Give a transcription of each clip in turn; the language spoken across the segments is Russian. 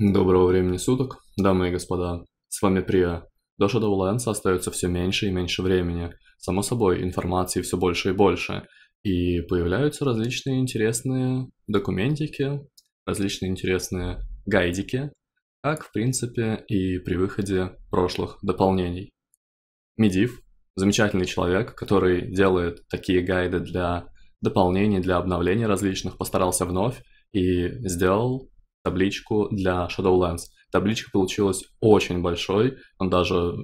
Доброго времени суток, дамы и господа. С вами Прия. До Shadowlands остается все меньше и меньше времени. Само собой, информации все больше и больше. И появляются различные интересные документики, различные интересные гайдики, как, в принципе, и при выходе прошлых дополнений. Медив – замечательный человек, который делает такие гайды для дополнений, для обновлений различных, постарался вновь и сделал табличку для Shadowlands. Табличка получилась очень большой, он даже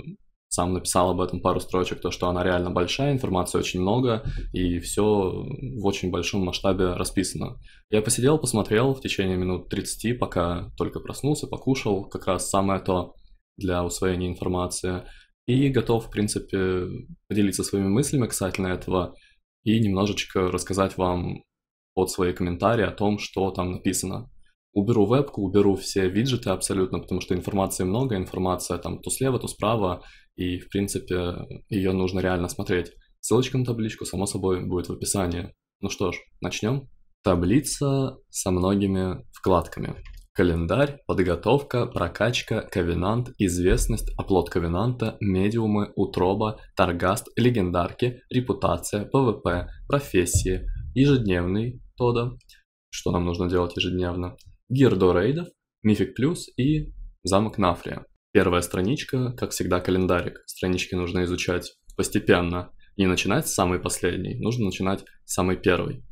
сам написал об этом пару строчек, то, что она реально большая, информации очень много, и все в очень большом масштабе расписано. Я посидел, посмотрел в течение минут 30, пока только проснулся, покушал, как раз самое то для усвоения информации, и готов, в принципе, поделиться своими мыслями касательно этого и немножечко рассказать вам под свои комментарии о том, что там написано уберу вебку, уберу все виджеты абсолютно, потому что информации много, информация там то слева, то справа, и, в принципе, ее нужно реально смотреть. Ссылочка на табличку, само собой, будет в описании. Ну что ж, начнем. Таблица со многими вкладками. Календарь, подготовка, прокачка, ковенант, известность, оплот ковенанта, медиумы, утроба, торгаст, легендарки, репутация, ПВП, профессии, ежедневный, тода, что нам нужно делать ежедневно, Гирдо рейдов, Мифик Плюс и Замок Нафрия. Первая страничка, как всегда, календарик. Странички нужно изучать постепенно. Не начинать с самой последней, нужно начинать с самой первой.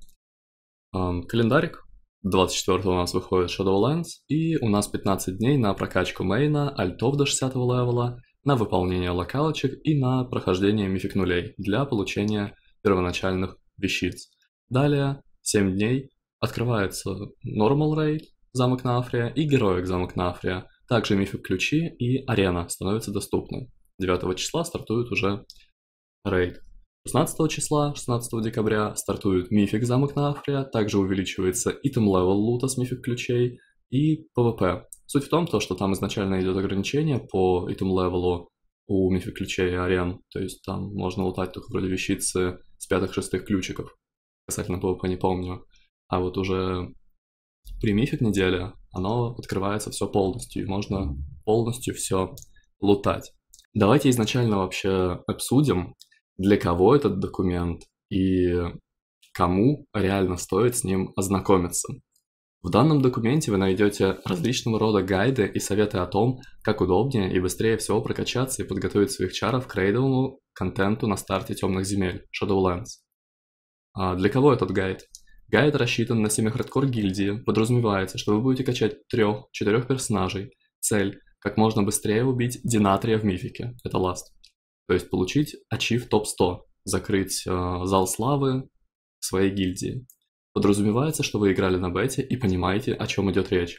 Эм, календарик. 24 у нас выходит Shadowlands, и у нас 15 дней на прокачку мейна, альтов до 60 левела, на выполнение локалочек и на прохождение мифик нулей для получения первоначальных вещиц. Далее 7 дней открывается Normal Raid, замок Нафрия и героик замок Нафрия. Также мифик ключи и арена становятся доступны. 9 числа стартует уже рейд. 16 числа, 16 декабря, стартует мифик замок Нафрия, также увеличивается итем левел лута с мифик ключей и ПВП. Суть в том, то, что там изначально идет ограничение по итем левелу у мифик ключей и арен, то есть там можно лутать только вроде вещицы с пятых-шестых ключиков. Касательно ПВП не помню. А вот уже при мифик неделе оно открывается все полностью, и можно полностью все лутать. Давайте изначально вообще обсудим, для кого этот документ и кому реально стоит с ним ознакомиться. В данном документе вы найдете различного рода гайды и советы о том, как удобнее и быстрее всего прокачаться и подготовить своих чаров к рейдовому контенту на старте темных земель Shadowlands. А для кого этот гайд? Гайд рассчитан на 7 хардкор гильдии, подразумевается, что вы будете качать 3-4 персонажей. Цель – как можно быстрее убить Динатрия в мифике, это ласт. То есть получить ачив топ-100, закрыть э, зал славы своей гильдии. Подразумевается, что вы играли на бете и понимаете, о чем идет речь.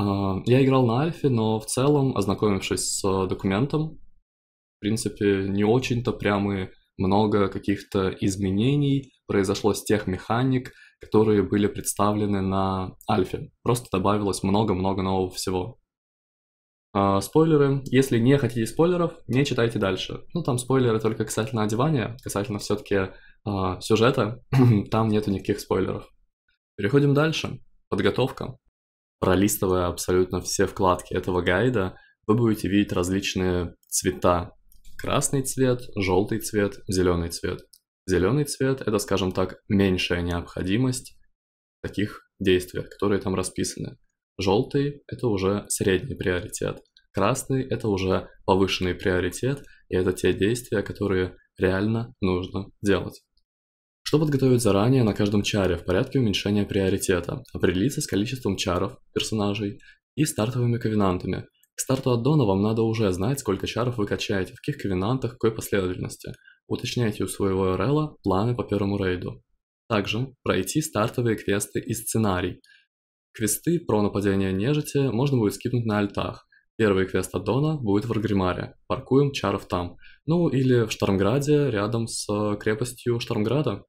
Э, я играл на альфе, но в целом, ознакомившись с э, документом, в принципе, не очень-то прям много каких-то изменений произошло с тех механик – которые были представлены на альфе. Просто добавилось много-много нового всего. А, спойлеры. Если не хотите спойлеров, не читайте дальше. Ну, там спойлеры только касательно одевания, касательно все-таки а, сюжета, там нету никаких спойлеров. Переходим дальше. Подготовка. Пролистывая абсолютно все вкладки этого гайда, вы будете видеть различные цвета. Красный цвет, желтый цвет, зеленый цвет. Зеленый цвет – это, скажем так, меньшая необходимость таких действий, которые там расписаны. Желтый – это уже средний приоритет. Красный – это уже повышенный приоритет, и это те действия, которые реально нужно делать. Что подготовить заранее на каждом чаре в порядке уменьшения приоритета? Определиться с количеством чаров, персонажей и стартовыми ковенантами. К старту аддона вам надо уже знать, сколько чаров вы качаете, в каких ковенантах, в какой последовательности – Уточняйте у своего РЛ планы по первому рейду. Также пройти стартовые квесты и сценарий. Квесты про нападение нежити можно будет скипнуть на альтах. Первый квест от Дона будет в Аргримаре. Паркуем чаров там. Ну или в Штормграде, рядом с э, крепостью Штормграда.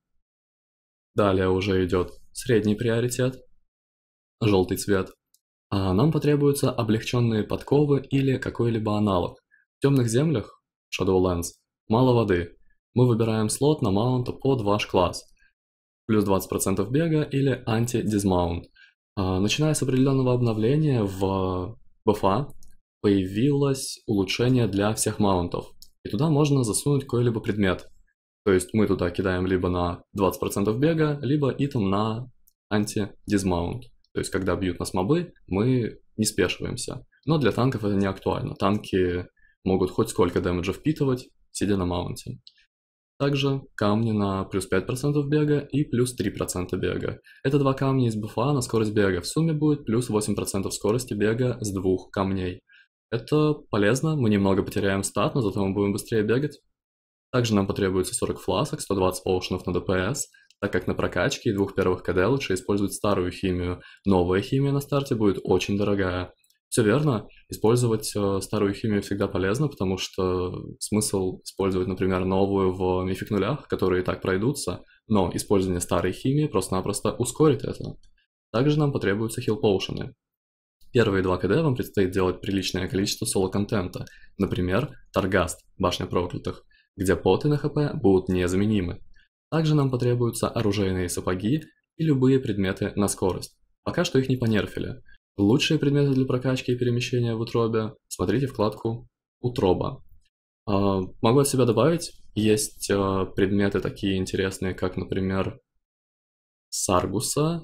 Далее уже идет средний приоритет, желтый цвет. А нам потребуются облегченные подковы или какой-либо аналог. В темных землях, Shadowlands, мало воды, мы выбираем слот на маунта под ваш класс, плюс 20% бега или анти-дизмаунт. А, начиная с определенного обновления в бафа появилось улучшение для всех маунтов, и туда можно засунуть какой-либо предмет. То есть мы туда кидаем либо на 20% бега, либо итем на анти-дизмаунт. То есть когда бьют нас мобы, мы не спешиваемся. Но для танков это не актуально. Танки могут хоть сколько дэмэджа впитывать, сидя на маунте. Также камни на плюс 5% бега и плюс 3% бега. Это два камня из буфа на скорость бега. В сумме будет плюс 8% скорости бега с двух камней. Это полезно, мы немного потеряем стат, но зато мы будем быстрее бегать. Также нам потребуется 40 фласок, 120 оушенов на ДПС, так как на прокачке и двух первых КД лучше использовать старую химию. Новая химия на старте будет очень дорогая. Все верно. Использовать э, старую химию всегда полезно, потому что смысл использовать, например, новую в мифик нулях, которые и так пройдутся, но использование старой химии просто-напросто ускорит это. Также нам потребуются хил-поушены. Первые два КД вам предстоит делать приличное количество соло-контента, например, Таргаст, Башня Проклятых, где поты на ХП будут незаменимы. Также нам потребуются оружейные сапоги и любые предметы на скорость. Пока что их не понерфили – Лучшие предметы для прокачки и перемещения в утробе смотрите вкладку «Утроба». А, могу от себя добавить, есть а, предметы такие интересные, как, например, Саргуса,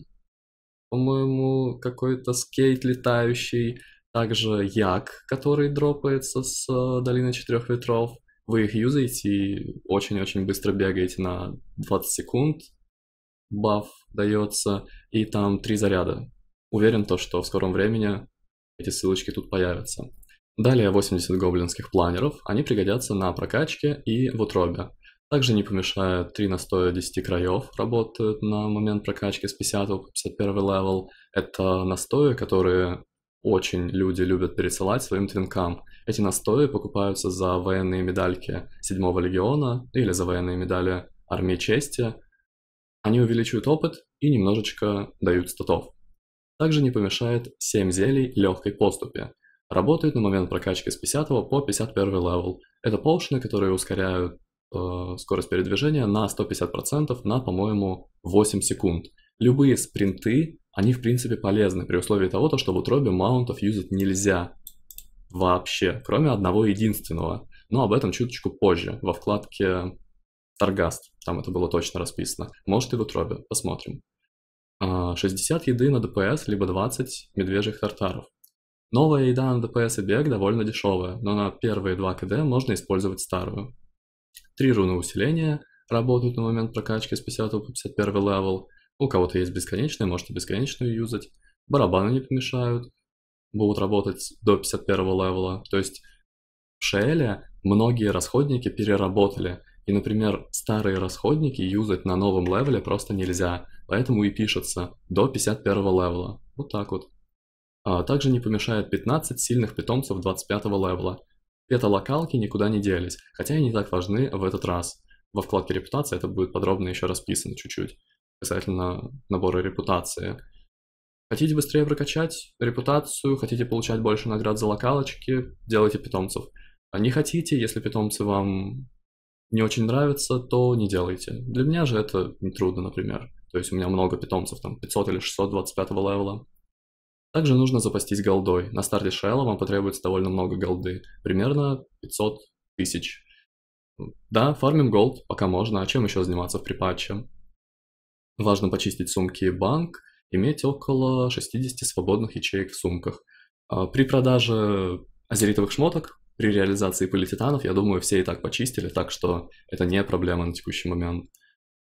по-моему, какой-то скейт летающий, также як, который дропается с а, долины четырех ветров. Вы их юзаете и очень-очень быстро бегаете на 20 секунд. Баф дается, и там три заряда Уверен то, что в скором времени эти ссылочки тут появятся. Далее 80 гоблинских планеров, они пригодятся на прокачке и в утробе. Также не помешает 3 настоя 10 краев работают на момент прокачки с 50 по 51 левел. Это настои, которые очень люди любят пересылать своим твинкам. Эти настои покупаются за военные медальки 7 легиона или за военные медали армии чести. Они увеличивают опыт и немножечко дают статов. Также не помешает 7 зелий легкой поступи. Работают на момент прокачки с 50 по 51 левел. Это полшины которые ускоряют э, скорость передвижения на 150% на, по-моему, 8 секунд. Любые спринты, они в принципе полезны при условии того, что в утробе маунтов юзать нельзя вообще, кроме одного единственного. Но об этом чуточку позже, во вкладке Таргаст, там это было точно расписано. Может и в утробе, посмотрим. 60 а, еды на ДПС, либо 20 медвежьих тартаров. Новая еда на ДПС и бег довольно дешевая, но на первые 2 КД можно использовать старую. Три руны усиления работают на момент прокачки с 50 по 51 левел. У кого-то есть бесконечные, можете бесконечную юзать. Барабаны не помешают, будут работать до 51 левела. То есть в Шеле многие расходники переработали. И, например, старые расходники юзать на новом левеле просто нельзя поэтому и пишется до 51 левела. Вот так вот. А также не помешает 15 сильных питомцев 25 левела. Пета-локалки никуда не делись, хотя и не так важны в этот раз. Во вкладке «Репутация» это будет подробно еще расписано чуть-чуть, касательно набора репутации. Хотите быстрее прокачать репутацию, хотите получать больше наград за локалочки, делайте питомцев. А не хотите, если питомцы вам не очень нравятся, то не делайте. Для меня же это нетрудно, например. То есть у меня много питомцев, там 500 или 625 левела. Также нужно запастись голдой. На старте Шайла вам потребуется довольно много голды, примерно 500 тысяч. Да, фармим голд, пока можно, а чем еще заниматься в припатче? Важно почистить сумки и банк, иметь около 60 свободных ячеек в сумках. А при продаже азеритовых шмоток, при реализации пыли титанов, я думаю, все и так почистили, так что это не проблема на текущий момент.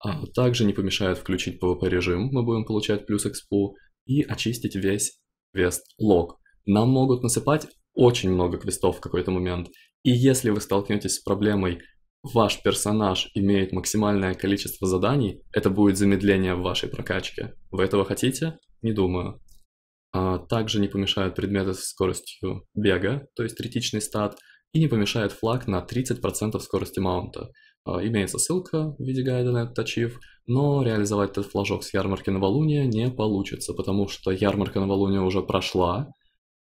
А, также не помешает включить PvP режим, мы будем получать плюс экспу, и очистить весь квест-лог. Нам могут насыпать очень много квестов в какой-то момент, и если вы столкнетесь с проблемой ваш персонаж имеет максимальное количество заданий, это будет замедление в вашей прокачке. Вы этого хотите? Не думаю. А, также не помешают предметы со скоростью бега, то есть третичный стат, и не помешает флаг на 30% скорости маунта. А, имеется ссылка в виде гайда на этот ачив, но реализовать этот флажок с ярмарки новолуния не получится, потому что ярмарка новолуния уже прошла,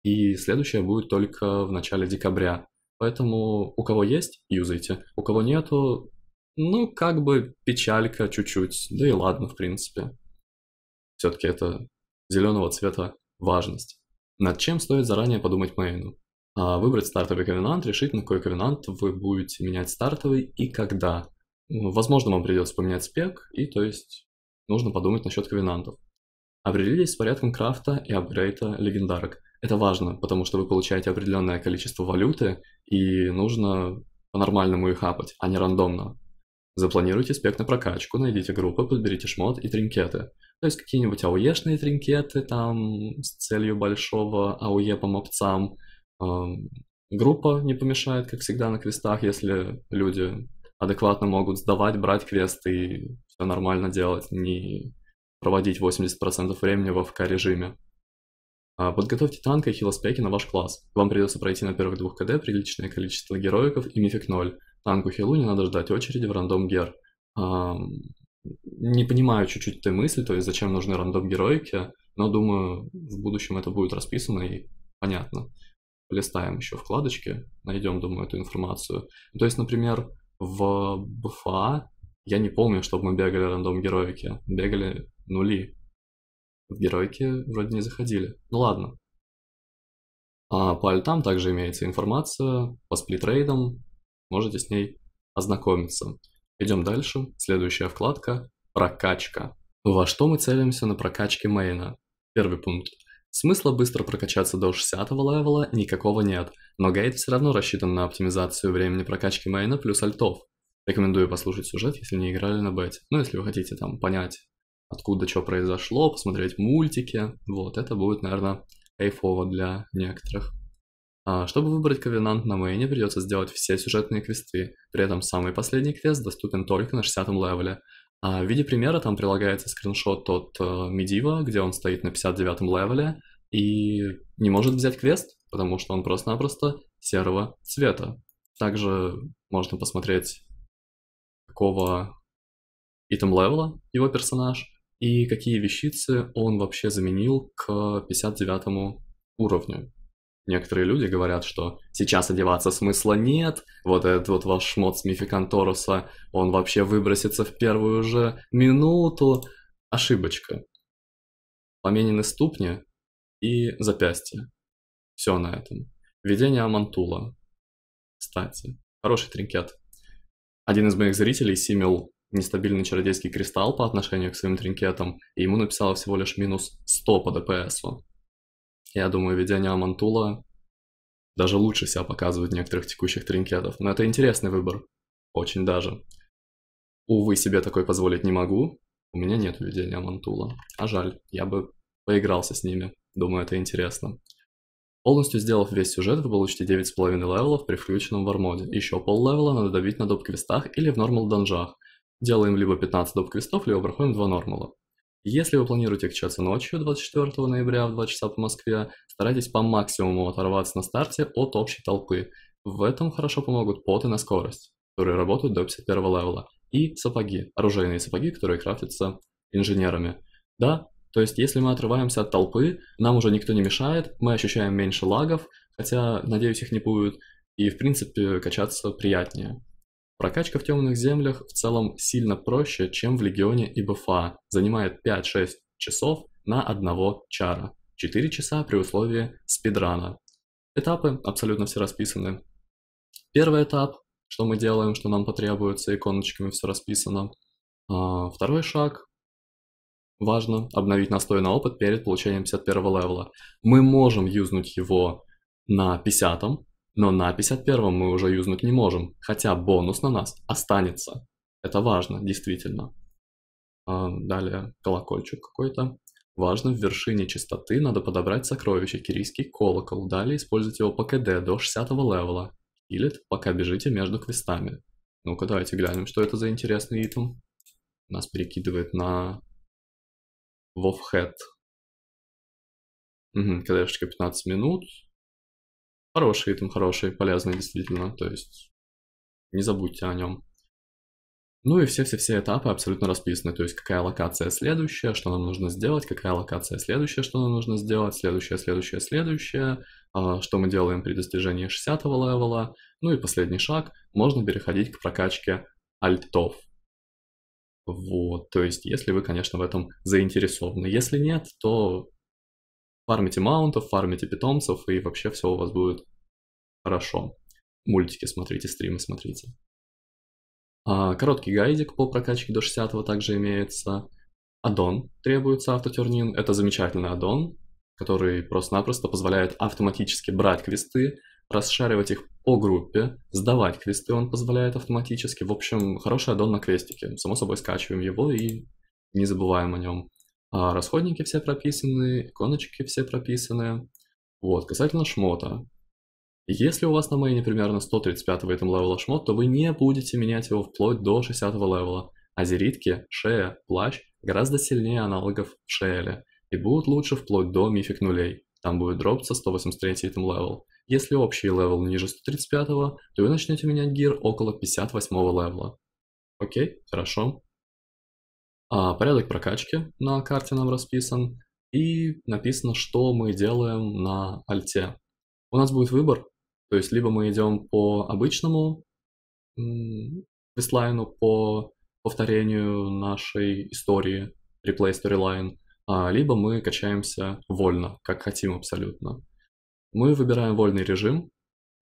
и следующая будет только в начале декабря. Поэтому у кого есть, юзайте. У кого нету, ну, как бы печалька чуть-чуть, да и ладно, в принципе. Все-таки это зеленого цвета важность. Над чем стоит заранее подумать Мейну? А, выбрать стартовый ковенант, решить, на какой ковенант вы будете менять стартовый и когда. Возможно, вам придется поменять спек, и то есть нужно подумать насчет ковенантов. Определились с порядком крафта и апгрейта легендарок. Это важно, потому что вы получаете определенное количество валюты, и нужно по-нормальному их хапать, а не рандомно. Запланируйте спек на прокачку, найдите группы, подберите шмот и тринкеты. То есть какие-нибудь ауешные тринкеты там с целью большого ауе по мопцам – Группа не помешает, как всегда, на квестах, если люди адекватно могут сдавать, брать квесты и все нормально делать, не проводить 80% времени в АФК-режиме. А, подготовьте танка и хилоспеки на ваш класс. Вам придется пройти на первых двух КД приличное количество героиков и мифик 0. Танку хилу не надо ждать очереди в рандом гер. Не понимаю чуть-чуть этой мысли, то есть зачем нужны рандом героики, но думаю, в будущем это будет расписано и понятно полистаем еще вкладочки, найдем, думаю, эту информацию. То есть, например, в БФА я не помню, чтобы мы бегали рандом героики. Бегали нули. В героики вроде не заходили. Ну ладно. А по альтам также имеется информация, по сплитрейдам. Можете с ней ознакомиться. Идем дальше. Следующая вкладка – прокачка. Во что мы целимся на прокачке мейна? Первый пункт Смысла быстро прокачаться до 60-го левела никакого нет, но гайд все равно рассчитан на оптимизацию времени прокачки мейна плюс альтов. Рекомендую послушать сюжет, если не играли на бете. Ну, если вы хотите там понять, откуда что произошло, посмотреть мультики. Вот, это будет, наверное, кайфово для некоторых. А, чтобы выбрать Ковенант на мейне, придется сделать все сюжетные квесты. При этом самый последний квест доступен только на 60 левеле. А в виде примера там прилагается скриншот от Медива, э, где он стоит на 59-м левеле и не может взять квест, потому что он просто-напросто серого цвета. Также можно посмотреть, какого итем левела его персонаж и какие вещицы он вообще заменил к 59 уровню. Некоторые люди говорят, что сейчас одеваться смысла нет, вот этот вот ваш шмот с Мификантороса, он вообще выбросится в первую же минуту. Ошибочка. Поменены ступни и запястья. Все на этом. Введение Амантула. Кстати, хороший тринкет. Один из моих зрителей симил нестабильный чародейский кристалл по отношению к своим тринкетам, и ему написало всего лишь минус 100 по ДПСу. Я думаю, ведение Амантула даже лучше себя показывает некоторых текущих тринкетов. Но это интересный выбор. Очень даже. Увы, себе такой позволить не могу. У меня нет ведения Амантула. А жаль, я бы поигрался с ними. Думаю, это интересно. Полностью сделав весь сюжет, вы получите 9,5 левелов при включенном вармоде. Еще пол левела надо добить на доп-квестах или в нормал-данжах. Делаем либо 15 доп-квестов, либо проходим 2 нормала. Если вы планируете качаться ночью 24 ноября в 2 часа по Москве, старайтесь по максимуму оторваться на старте от общей толпы. В этом хорошо помогут поты на скорость, которые работают до 51 левела, и сапоги, оружейные сапоги, которые крафтятся инженерами. Да, то есть если мы отрываемся от толпы, нам уже никто не мешает, мы ощущаем меньше лагов, хотя, надеюсь, их не будет, и, в принципе, качаться приятнее. Прокачка в темных землях в целом сильно проще, чем в легионе и БФА, занимает 5-6 часов на одного чара, 4 часа при условии спидрана. Этапы абсолютно все расписаны. Первый этап, что мы делаем, что нам потребуется, иконочками все расписано. А, второй шаг, важно обновить настрой на опыт перед получением 51 левела. Мы можем юзнуть его на 50 но на 51 мы уже юзнуть не можем, хотя бонус на нас останется. Это важно, действительно. А, далее колокольчик какой-то. Важно, в вершине чистоты надо подобрать сокровище Кирийский колокол, далее использовать его по КД до 60 левела. или пока бежите между квестами. Ну-ка, давайте глянем, что это за интересный итем. Нас перекидывает на... Вовхэт. Угу, КДшечка 15 минут, Хороший ритм, хороший, полезный, действительно. То есть не забудьте о нем. Ну и все-все-все этапы абсолютно расписаны, то есть какая локация следующая, что нам нужно сделать, какая локация следующая, что нам нужно сделать, следующая, следующая, следующая, а, что мы делаем при достижении 60 левела, ну и последний шаг, можно переходить к прокачке альтов. Вот, то есть если вы, конечно, в этом заинтересованы. Если нет, то Фармите маунтов, фармите питомцев, и вообще все у вас будет хорошо. Мультики смотрите, стримы смотрите. А, короткий гайдик по прокачке до 60 также имеется. Аддон требуется автотюрнин. Это замечательный аддон, который просто-напросто позволяет автоматически брать квесты, расшаривать их по группе, сдавать квесты он позволяет автоматически. В общем, хороший аддон на квестике. Само собой скачиваем его и не забываем о нем. А, расходники все прописаны, иконочки все прописаны. Вот, касательно шмота. Если у вас на мейне примерно 135 в этом левела шмот, то вы не будете менять его вплоть до 60 левела. А зеритки, шея, плащ гораздо сильнее аналогов в шейле и будут лучше вплоть до мифик нулей. Там будет дропаться 183 этом левел. Если общий левел ниже 135, то вы начнете менять гир около 58 левела. Окей, хорошо. А, порядок прокачки на карте нам расписан, и написано, что мы делаем на альте. У нас будет выбор, то есть либо мы идем по обычному квестлайну, по повторению нашей истории, replay storyline, а, либо мы качаемся вольно, как хотим абсолютно. Мы выбираем вольный режим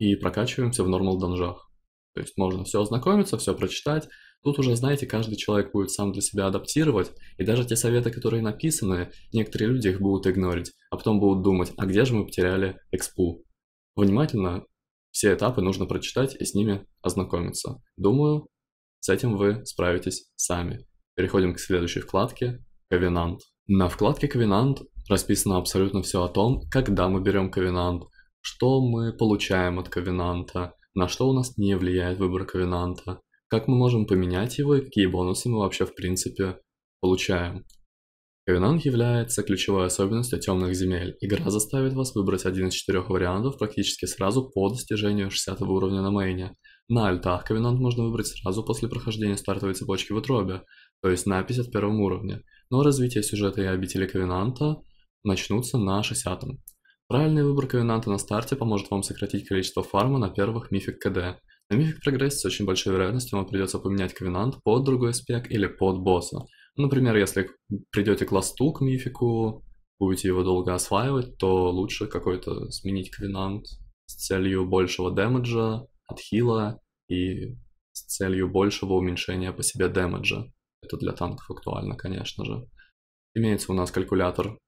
и прокачиваемся в нормал данжах. То есть можно все ознакомиться, все прочитать, Тут уже, знаете, каждый человек будет сам для себя адаптировать, и даже те советы, которые написаны, некоторые люди их будут игнорить, а потом будут думать, а где же мы потеряли экспу? Внимательно все этапы нужно прочитать и с ними ознакомиться. Думаю, с этим вы справитесь сами. Переходим к следующей вкладке «Ковенант». На вкладке «Ковенант» расписано абсолютно все о том, когда мы берем ковенант, что мы получаем от ковенанта, на что у нас не влияет выбор ковенанта, как мы можем поменять его и какие бонусы мы вообще в принципе получаем. Ковенант является ключевой особенностью темных земель. Игра заставит вас выбрать один из четырех вариантов практически сразу по достижению 60 уровня на мейне. На альтах Ковенант можно выбрать сразу после прохождения стартовой цепочки в утробе, то есть на 51 уровне, но развитие сюжета и обители Ковенанта начнутся на 60 -м. Правильный выбор Ковенанта на старте поможет вам сократить количество фарма на первых мифик КД, на мифик прогрессе с очень большой вероятностью вам придется поменять ковенант под другой спек или под босса. Ну, например, если придете к ласту к мифику, будете его долго осваивать, то лучше какой-то сменить ковенант с целью большего дэмэджа от хила и с целью большего уменьшения по себе дэмэджа. Это для танков актуально, конечно же. Имеется у нас калькулятор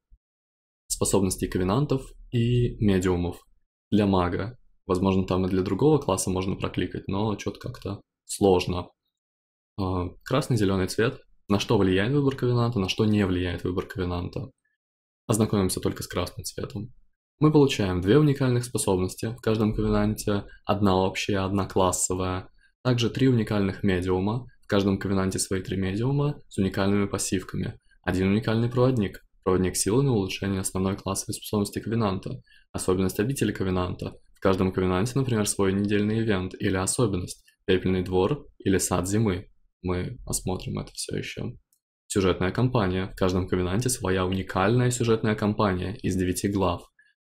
способностей ковенантов и медиумов. Для мага Возможно, там и для другого класса можно прокликать, но что-то как-то сложно. А, Красный-зеленый цвет. На что влияет выбор ковенанта, на что не влияет выбор ковенанта. Ознакомимся только с красным цветом. Мы получаем две уникальных способности в каждом ковенанте, одна общая, одна классовая, также три уникальных медиума, в каждом ковенанте свои три медиума с уникальными пассивками. Один уникальный проводник, проводник силы на улучшение основной классовой способности ковенанта, особенность обители ковенанта, в каждом ковенанте, например, свой недельный ивент или особенность, пепельный двор или сад зимы. Мы осмотрим это все еще. Сюжетная кампания. В каждом ковенанте своя уникальная сюжетная кампания из 9 глав.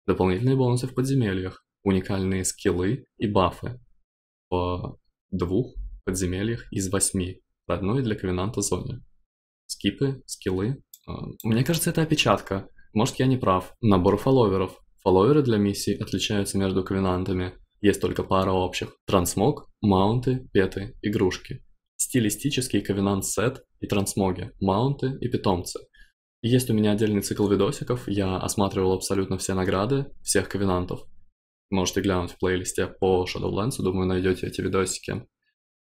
Дополнительные бонусы в подземельях, уникальные скиллы и бафы в двух подземельях из восьми в одной для ковенанта зоне. Скипы, скиллы. Э, мне кажется, это опечатка. Может, я не прав. Набор фолловеров. Фолловеры для миссий отличаются между ковенантами. Есть только пара общих – трансмог, маунты, петы, игрушки. Стилистический ковенант-сет и трансмоги, маунты и питомцы. Есть у меня отдельный цикл видосиков, я осматривал абсолютно все награды всех ковенантов. Можете глянуть в плейлисте по Shadowlands, думаю, найдете эти видосики.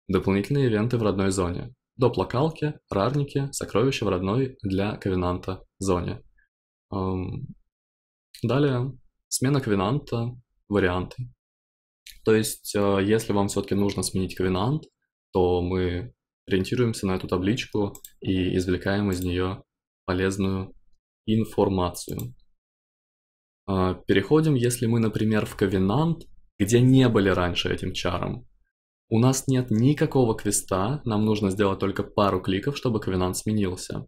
Дополнительные ивенты в родной зоне. Доп. локалки, рарники, сокровища в родной для ковенанта зоне. Эм, далее Смена ковенанта, варианты. То есть, э, если вам все-таки нужно сменить ковенант, то мы ориентируемся на эту табличку и извлекаем из нее полезную информацию. А, переходим, если мы, например, в ковенант, где не были раньше этим чаром. У нас нет никакого квеста, нам нужно сделать только пару кликов, чтобы ковенант сменился.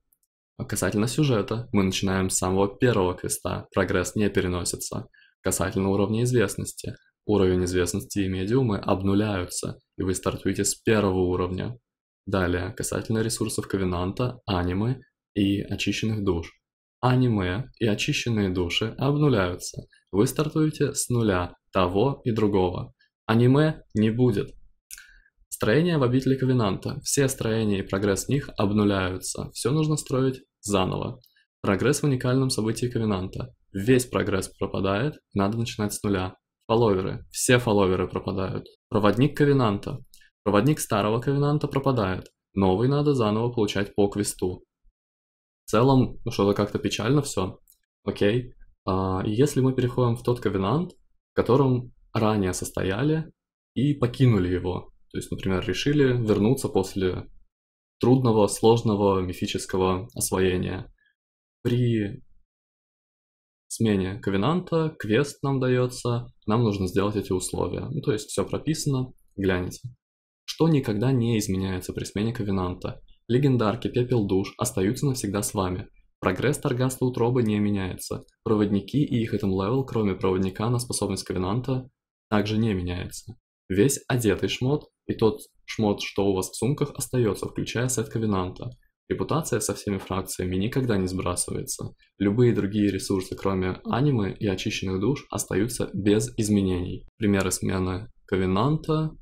А касательно сюжета, мы начинаем с самого первого квеста, прогресс не переносится. Касательно уровня известности. Уровень известности и медиумы обнуляются, и вы стартуете с первого уровня. Далее, касательно ресурсов Ковенанта, анимы и очищенных душ. Аниме и очищенные души обнуляются. Вы стартуете с нуля того и другого. Аниме не будет. Строение в обители Ковенанта. Все строения и прогресс в них обнуляются. Все нужно строить заново. Прогресс в уникальном событии Ковенанта весь прогресс пропадает, надо начинать с нуля. Фолловеры, все фолловеры пропадают. Проводник ковенанта, проводник старого ковенанта пропадает, новый надо заново получать по квесту. В целом, ну, что-то как-то печально все, окей. А, если мы переходим в тот ковенант, в котором ранее состояли и покинули его, то есть, например, решили вернуться после трудного, сложного мифического освоения. При смене ковенанта квест нам дается, нам нужно сделать эти условия. Ну, то есть все прописано, гляните. Что никогда не изменяется при смене ковенанта? Легендарки, пепел душ остаются навсегда с вами. Прогресс торгаста утробы не меняется. Проводники и их этом левел, кроме проводника на способность ковенанта, также не меняется. Весь одетый шмот и тот шмот, что у вас в сумках, остается, включая сет ковенанта. Репутация со всеми фракциями никогда не сбрасывается. Любые другие ресурсы, кроме анимы и очищенных душ, остаются без изменений. Примеры смены Ковенанта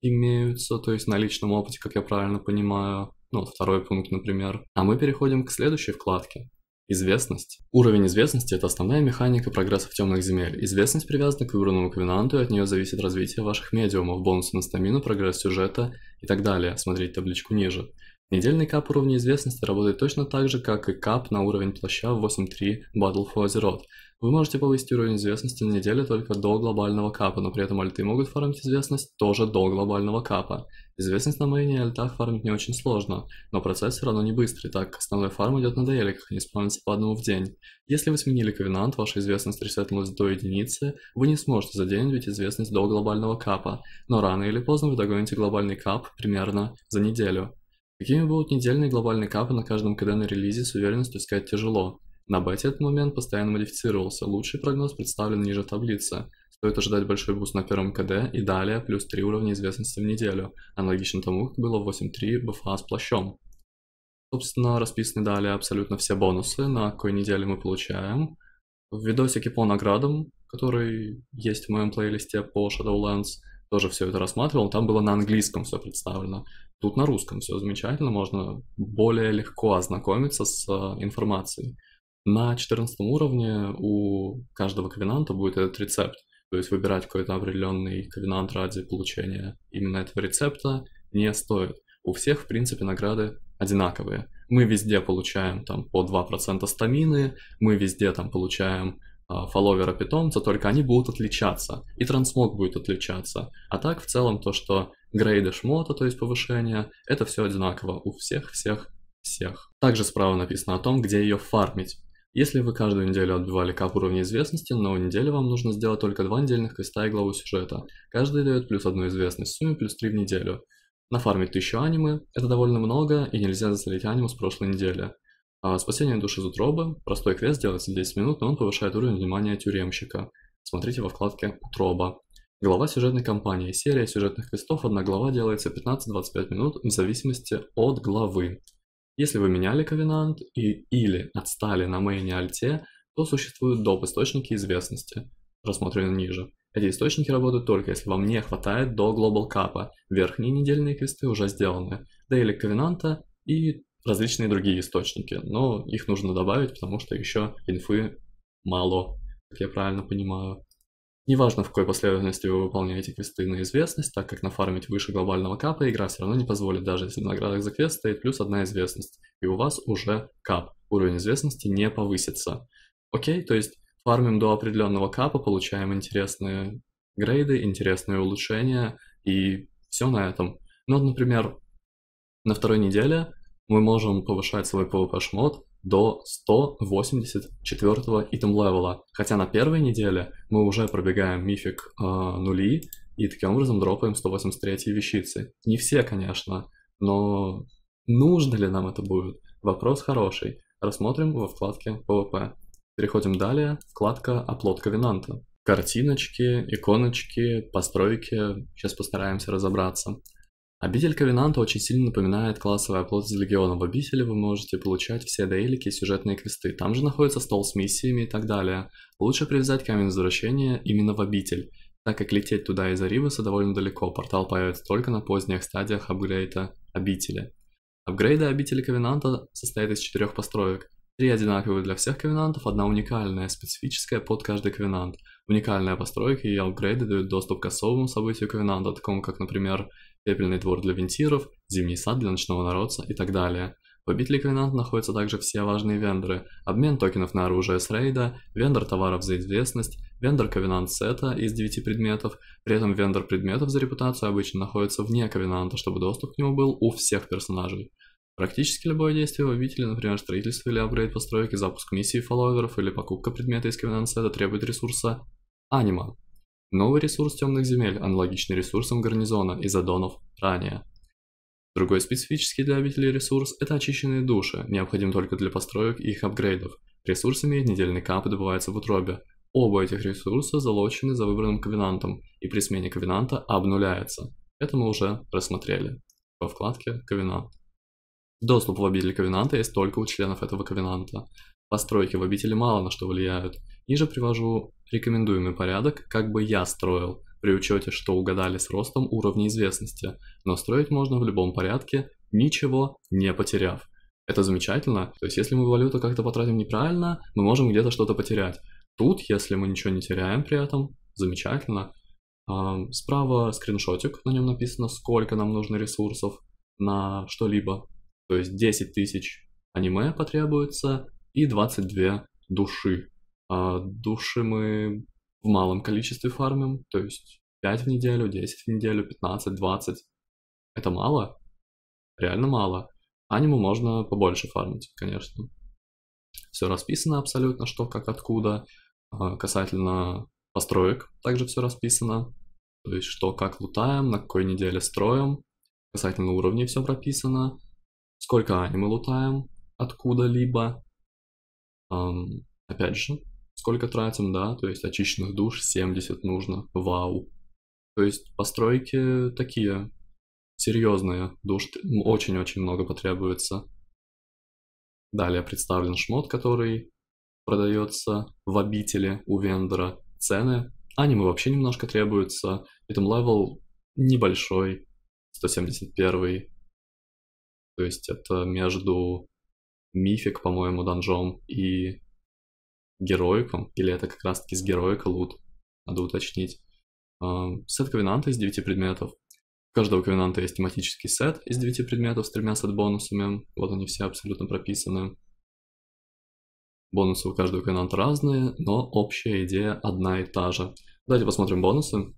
имеются, то есть на личном опыте, как я правильно понимаю. Ну, вот второй пункт, например. А мы переходим к следующей вкладке. Известность. Уровень известности – это основная механика прогресса в темных земель. Известность привязана к выбранному ковенанту, и от нее зависит развитие ваших медиумов, бонусы на стамину, прогресс сюжета и так далее. Смотрите табличку ниже. Недельный кап уровня известности работает точно так же, как и кап на уровень плаща в 8.3 Battle for Azeroth. Вы можете повысить уровень известности на неделю только до глобального капа, но при этом альты могут фармить известность тоже до глобального капа. Известность на мейне и альтах фармить не очень сложно, но процесс все равно не быстрый, так как основной фарм идет на деликах, не спавнится по одному в день. Если вы сменили ковенант, ваша известность ресетнулась до единицы, вы не сможете за день ведь известность до глобального капа, но рано или поздно вы догоните глобальный кап примерно за неделю. Какими будут недельные глобальные капы на каждом КД на релизе, с уверенностью сказать тяжело. На бете этот момент постоянно модифицировался, лучший прогноз представлен ниже таблицы. Стоит ожидать большой буст на первом КД и далее плюс 3 уровня известности в неделю, аналогично тому, как было 8.3 БФА с плащом. Собственно, расписаны далее абсолютно все бонусы, на какой неделе мы получаем. В видосике по наградам, который есть в моем плейлисте по Shadowlands – тоже все это рассматривал, там было на английском все представлено. Тут на русском все замечательно, можно более легко ознакомиться с э, информацией. На 14 уровне у каждого ковенанта будет этот рецепт. То есть выбирать какой-то определенный ковенант ради получения именно этого рецепта не стоит. У всех, в принципе, награды одинаковые. Мы везде получаем там по 2% стамины, мы везде там получаем Э, фолловера питомца, только они будут отличаться, и трансмог будет отличаться. А так, в целом, то, что грейды шмота, то есть повышение, это все одинаково у всех, всех, всех. Также справа написано о том, где ее фармить. Если вы каждую неделю отбивали кап уровня известности, но у недели вам нужно сделать только два недельных квеста и главу сюжета. Каждый дает плюс одну известность в сумме, плюс три в неделю. Нафармить тысячу аниме – это довольно много, и нельзя засолить аниме с прошлой недели. А, Спасение души из утробы. Простой квест делается 10 минут, но он повышает уровень внимания тюремщика. Смотрите во вкладке «Утроба». Глава сюжетной кампании. Серия сюжетных квестов. Одна глава делается 15-25 минут в зависимости от главы. Если вы меняли ковенант и или отстали на мейне альте, то существуют доп. источники известности, рассмотрены ниже. Эти источники работают только если вам не хватает до глобал капа. Верхние недельные квесты уже сделаны. Дейли Ковенанта и различные другие источники, но их нужно добавить, потому что еще инфы мало, как я правильно понимаю. Неважно, в какой последовательности вы выполняете квесты на известность, так как нафармить выше глобального капа игра все равно не позволит, даже если в наградах за квест стоит плюс одна известность, и у вас уже кап, уровень известности не повысится. Окей, то есть фармим до определенного капа, получаем интересные грейды, интересные улучшения, и все на этом. Ну вот, например, на второй неделе мы можем повышать свой PvP-шмот до 184 итем левела. Хотя на первой неделе мы уже пробегаем мифик э, нули и таким образом дропаем 183 вещицы. Не все, конечно, но нужно ли нам это будет? Вопрос хороший. Рассмотрим во вкладке PvP. Переходим далее, вкладка «Оплот Ковенанта». Картиночки, иконочки, постройки. Сейчас постараемся разобраться. Обитель Ковенанта очень сильно напоминает классовый оплот из Легиона. В обители вы можете получать все дейлики и сюжетные квесты. Там же находится стол с миссиями и так далее. Лучше привязать камень возвращения именно в обитель, так как лететь туда из Ариваса довольно далеко. Портал появится только на поздних стадиях апгрейда обители. Апгрейды обители Ковенанта состоят из четырех построек. Три одинаковые для всех ковенантов, одна уникальная, специфическая под каждый ковенант. Уникальная постройка и апгрейды дают доступ к особому событию ковенанта, такому как, например, пепельный двор для вентиров, зимний сад для ночного народца и так далее. В обители Кренант находятся также все важные вендоры, обмен токенов на оружие с рейда, вендор товаров за известность, вендор ковенант сета из 9 предметов, при этом вендор предметов за репутацию обычно находится вне ковенанта, чтобы доступ к нему был у всех персонажей. Практически любое действие в обители, например, строительство или апгрейд постройки, запуск миссии фолловеров или покупка предмета из ковенант сета требует ресурса анима, Новый ресурс темных земель аналогичный ресурсам гарнизона и задонов ранее. Другой специфический для обители ресурс – это очищенные души, необходим только для построек и их апгрейдов. Ресурс имеет недельный кап и добывается в утробе. Оба этих ресурса залочены за выбранным ковенантом, и при смене ковенанта обнуляется. Это мы уже рассмотрели во вкладке «Ковенант». Доступ в обитель ковенанта есть только у членов этого ковенанта. Постройки в обители мало на что влияют. Ниже привожу Рекомендуемый порядок как бы я строил, при учете, что угадали с ростом уровня известности, но строить можно в любом порядке, ничего не потеряв. Это замечательно, то есть если мы валюту как-то потратим неправильно, мы можем где-то что-то потерять. Тут, если мы ничего не теряем при этом, замечательно. Справа скриншотик, на нем написано, сколько нам нужно ресурсов на что-либо. То есть 10 тысяч аниме потребуется и 22 души а души мы в малом количестве фармим, то есть 5 в неделю, 10 в неделю, 15, 20. Это мало? Реально мало. Аниму можно побольше фармить, конечно. Все расписано абсолютно, что, как, откуда. А, касательно построек также все расписано. То есть что, как лутаем, на какой неделе строим. Касательно уровней все прописано. Сколько анимы лутаем откуда-либо. Опять же, Сколько тратим, да, то есть очищенных душ 70 нужно, вау. То есть постройки такие серьезные, душ ну, очень-очень много потребуется. Далее представлен шмот, который продается в обители у вендора. Цены, аниме вообще немножко требуется, этом левел небольшой, 171 то есть это между мифик, по-моему, данжом и героиком, или это как раз-таки с героика лут, надо уточнить. Сет ковенанта из 9 предметов. У каждого ковенанта есть тематический сет из 9 предметов с тремя сет-бонусами. Вот они все абсолютно прописаны. Бонусы у каждого ковенанта разные, но общая идея одна и та же. Давайте посмотрим бонусы.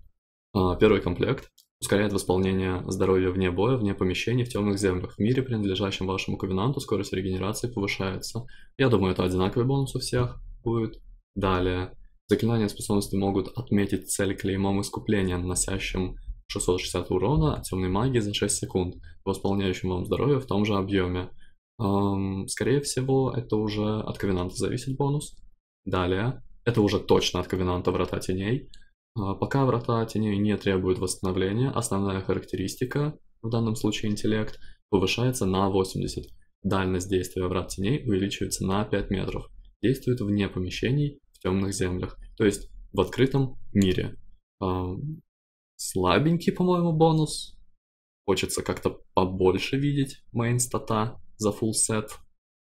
А, первый комплект ускоряет восполнение здоровья вне боя, вне помещений, в темных землях. В мире, принадлежащем вашему ковенанту, скорость регенерации повышается. Я думаю, это одинаковый бонус у всех будет. Далее. Заклинания способности могут отметить цель клеймом искупления, наносящим 660 урона от а темной магии за 6 секунд, восполняющим вам здоровье в том же объеме. Эм, скорее всего, это уже от Ковенанта зависит бонус. Далее. Это уже точно от Ковенанта Врата Теней. Э, пока Врата Теней не требуют восстановления, основная характеристика, в данном случае интеллект, повышается на 80. Дальность действия Врат Теней увеличивается на 5 метров действует вне помещений в темных землях, то есть в открытом мире. Слабенький, по-моему, бонус. Хочется как-то побольше видеть мейн стата за full сет.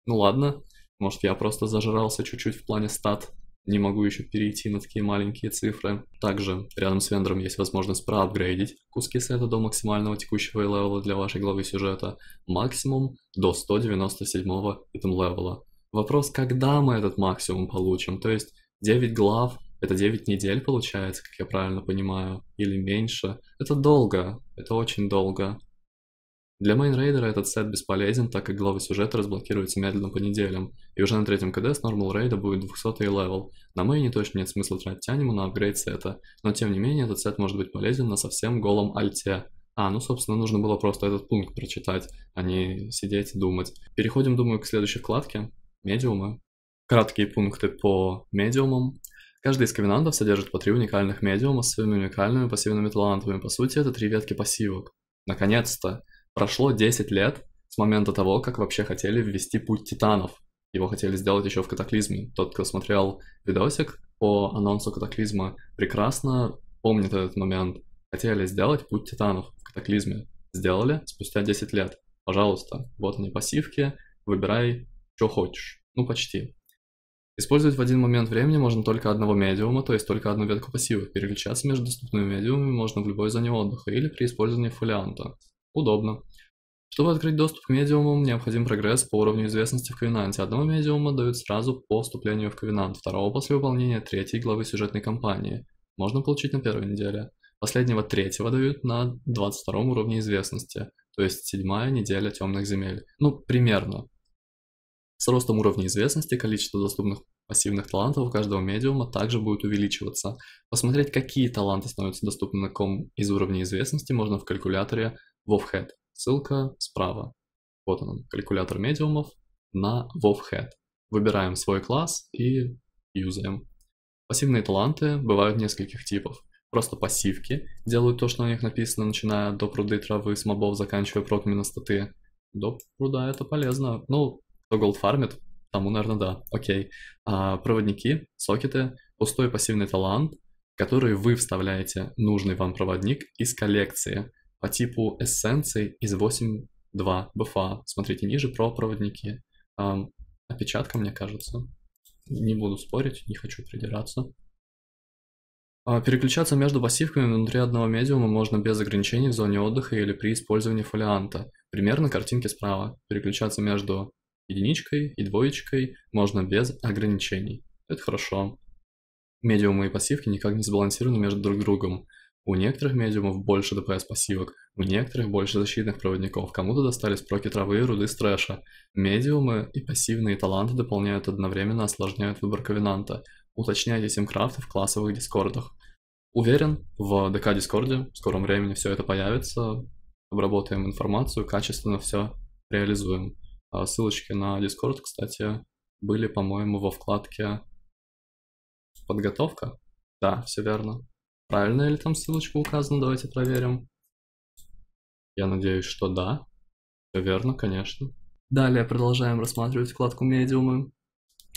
Ну ладно, может я просто зажрался чуть-чуть в плане стат. Не могу еще перейти на такие маленькие цифры. Также рядом с вендором есть возможность проапгрейдить куски сета до максимального текущего левела для вашей главы сюжета. Максимум до 197 итем левела. Вопрос, когда мы этот максимум получим. То есть 9 глав – это 9 недель получается, как я правильно понимаю, или меньше. Это долго, это очень долго. Для мейнрейдера этот сет бесполезен, так как главы сюжета разблокируются медленно по неделям, и уже на третьем КД с нормал рейда будет 200 левел. На мейне точно нет смысла тратить аниму на апгрейд сета, но тем не менее этот сет может быть полезен на совсем голом альте. А, ну, собственно, нужно было просто этот пункт прочитать, а не сидеть и думать. Переходим, думаю, к следующей вкладке медиумы. Краткие пункты по медиумам. Каждый из ковенантов содержит по три уникальных медиума с своими уникальными пассивными талантами. По сути, это три ветки пассивок. Наконец-то! Прошло 10 лет с момента того, как вообще хотели ввести путь титанов. Его хотели сделать еще в катаклизме. Тот, кто смотрел видосик по анонсу катаклизма, прекрасно помнит этот момент. Хотели сделать путь титанов в катаклизме. Сделали спустя 10 лет. Пожалуйста, вот они пассивки, выбирай что хочешь. Ну, почти. Использовать в один момент времени можно только одного медиума, то есть только одну ветку пассивов. Переключаться между доступными медиумами можно в любой зоне отдыха или при использовании фолианта. Удобно. Чтобы открыть доступ к медиумам, необходим прогресс по уровню известности в Ковенанте. Одного медиума дают сразу по вступлению в Ковенант, второго после выполнения третьей главы сюжетной кампании. Можно получить на первой неделе. Последнего третьего дают на 22 уровне известности, то есть седьмая неделя темных земель. Ну, примерно. С ростом уровня известности количество доступных пассивных талантов у каждого медиума также будет увеличиваться. Посмотреть, какие таланты становятся доступны на ком из уровня известности, можно в калькуляторе WoWhead. Ссылка справа. Вот он, калькулятор медиумов на WoWhead. Выбираем свой класс и юзаем. Пассивные таланты бывают нескольких типов. Просто пассивки делают то, что на них написано, начиная до пруды травы с мобов, заканчивая проками на статы. До пруда это полезно. Ну, кто голд фармит, тому, наверное, да. Окей. А, проводники, сокеты, пустой пассивный талант, который вы вставляете нужный вам проводник из коллекции по типу эссенции из 8.2 БФА. Смотрите ниже про проводники. А, опечатка, мне кажется. Не буду спорить, не хочу придираться. А, переключаться между пассивками внутри одного медиума можно без ограничений в зоне отдыха или при использовании фолианта. Примерно картинки справа. Переключаться между единичкой и двоечкой можно без ограничений. Это хорошо. Медиумы и пассивки никак не сбалансированы между друг другом. У некоторых медиумов больше ДПС пассивок, у некоторых больше защитных проводников, кому-то достались проки травы и руды стрэша Медиумы и пассивные таланты дополняют одновременно осложняют выбор ковенанта. Уточняйте симкрафты в классовых дискордах. Уверен, в ДК Дискорде в скором времени все это появится, обработаем информацию, качественно все реализуем. А, ссылочки на Discord, кстати, были, по-моему, во вкладке «Подготовка». Да, все верно. Правильно ли там ссылочка указана? Давайте проверим. Я надеюсь, что да. Все верно, конечно. Далее продолжаем рассматривать вкладку «Медиумы»,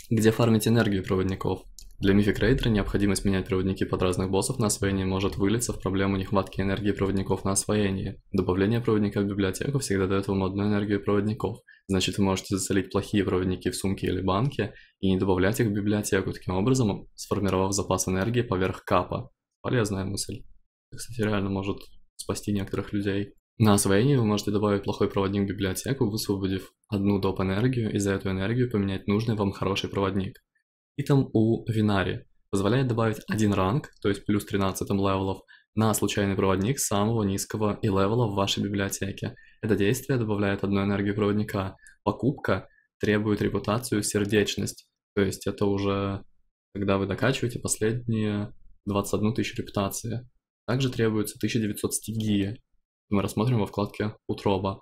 где фармить энергию проводников – для мификрейдера необходимость менять проводники под разных боссов на освоение может вылиться в проблему нехватки энергии проводников на освоении. Добавление проводника в библиотеку всегда дает вам одну энергию проводников, значит вы можете зацелить плохие проводники в сумке или банке и не добавлять их в библиотеку, таким образом сформировав запас энергии поверх капа. Полезная мысль. Это, кстати, реально может спасти некоторых людей. На освоении вы можете добавить плохой проводник в библиотеку, высвободив одну доп. энергию, и за эту энергию поменять нужный вам хороший проводник. Итем у Винари позволяет добавить один ранг, то есть плюс 13 левелов, на случайный проводник самого низкого и левела в вашей библиотеке. Это действие добавляет одну энергию проводника. Покупка требует репутацию сердечность, то есть это уже когда вы докачиваете последние 21 тысячу репутации. Также требуется 1900 стигии. Мы рассмотрим во вкладке «Утроба».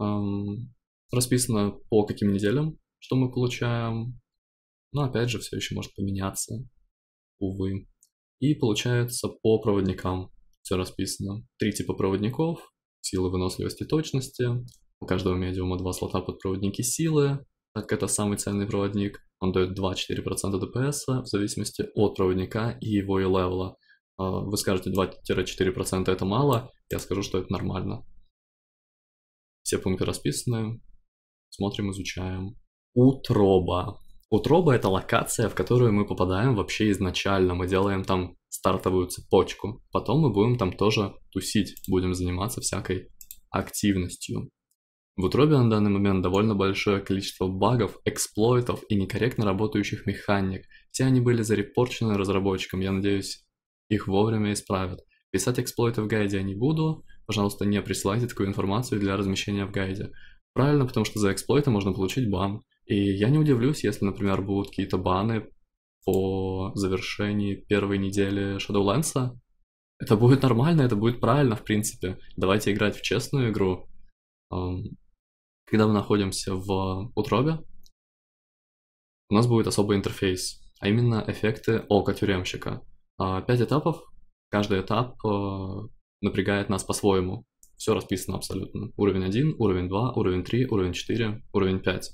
Эм, расписано по каким неделям, что мы получаем, но опять же, все еще может поменяться, увы. И получается по проводникам все расписано. Три типа проводников, силы выносливости точности. У каждого медиума два слота под проводники силы, так как это самый ценный проводник. Он дает 2-4% ДПС в зависимости от проводника и его и левела. А, вы скажете 2-4% это мало, я скажу, что это нормально. Все пункты расписаны, смотрим, изучаем. Утроба. Утроба – это локация, в которую мы попадаем вообще изначально. Мы делаем там стартовую цепочку. Потом мы будем там тоже тусить, будем заниматься всякой активностью. В утробе на данный момент довольно большое количество багов, эксплойтов и некорректно работающих механик. Все они были зарепорчены разработчикам. я надеюсь, их вовремя исправят. Писать эксплойты в гайде я не буду, пожалуйста, не присылайте такую информацию для размещения в гайде. Правильно, потому что за эксплойты можно получить бан. И я не удивлюсь, если, например, будут какие-то баны по завершении первой недели Shadowlands. Это будет нормально, это будет правильно, в принципе. Давайте играть в честную игру. Когда мы находимся в утробе, у нас будет особый интерфейс, а именно эффекты ока тюремщика. А, пять этапов, каждый этап э, напрягает нас по-своему. Все расписано абсолютно. Уровень 1, уровень 2, уровень 3, уровень 4, уровень 5.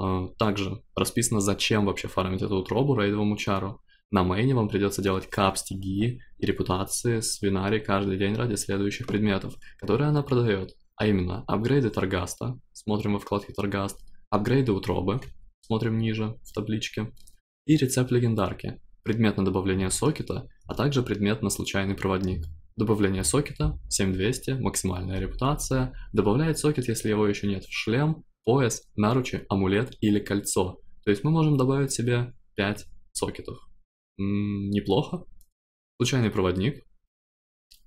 Э, также расписано, зачем вообще фармить эту утробу рейдовому чару. На мейне вам придется делать кап стигии и репутации с Винари каждый день ради следующих предметов, которые она продает, а именно апгрейды Торгаста смотрим во вкладке Таргаст, апгрейды утробы, смотрим ниже в табличке, и рецепт легендарки, предмет на добавление сокета, а также предмет на случайный проводник. Добавление сокета 7200, максимальная репутация, добавляет сокет, если его еще нет в шлем, пояс, наручи, амулет или кольцо. То есть мы можем добавить себе 5 сокетов. М -м, неплохо. Случайный проводник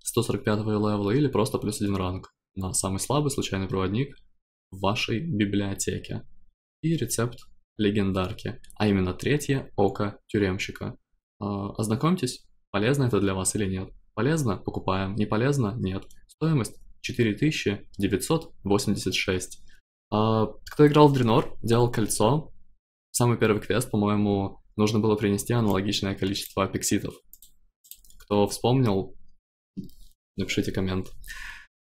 145 левела или просто плюс один ранг на самый слабый случайный проводник в вашей библиотеке. И рецепт легендарки, а именно третье око тюремщика. А, ознакомьтесь, полезно это для вас или нет. Полезно – покупаем, не полезно – нет. Стоимость 4986. А, кто играл в Дренор, делал кольцо. Самый первый квест, по-моему, нужно было принести аналогичное количество апекситов. Кто вспомнил, напишите коммент.